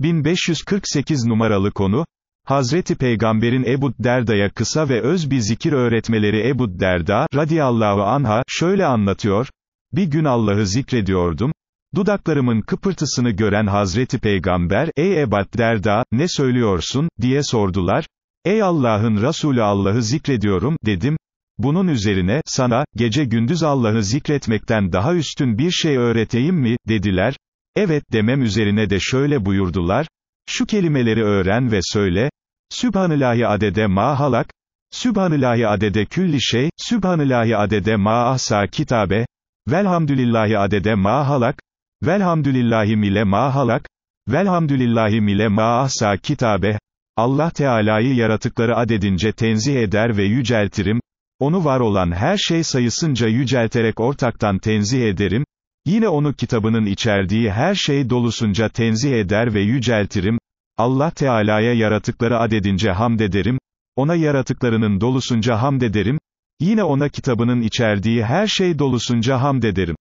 1548 numaralı konu, Hazreti Peygamberin Ebu Derda'ya kısa ve öz bir zikir öğretmeleri Ebu Derda, radiyallahu anha, şöyle anlatıyor, bir gün Allah'ı zikrediyordum, dudaklarımın kıpırtısını gören Hazreti Peygamber, ey Ebu Derda, ne söylüyorsun, diye sordular, ey Allah'ın Resulü Allah'ı zikrediyorum, dedim, bunun üzerine, sana, gece gündüz Allah'ı zikretmekten daha üstün bir şey öğreteyim mi, dediler, Evet demem üzerine de şöyle buyurdular, şu kelimeleri öğren ve söyle, Sübhanillahi adede ma halak, Sübhanillahi adede külli şey, Sübhanillahi adede ma ahsa kitabe, Velhamdülillahi adede ma halak, Velhamdülillahi mile ma halak, Velhamdülillahi mile ma ahsa kitabe, Allah Teala'yı yaratıkları adedince tenzih eder ve yüceltirim, onu var olan her şey sayısınca yücelterek ortaktan tenzih ederim, Yine onu kitabının içerdiği her şey dolusunca tenzih eder ve yüceltirim, Allah Teala'ya yaratıkları adedince hamd ederim, ona yaratıklarının dolusunca hamd ederim, yine ona kitabının içerdiği her şey dolusunca hamd ederim.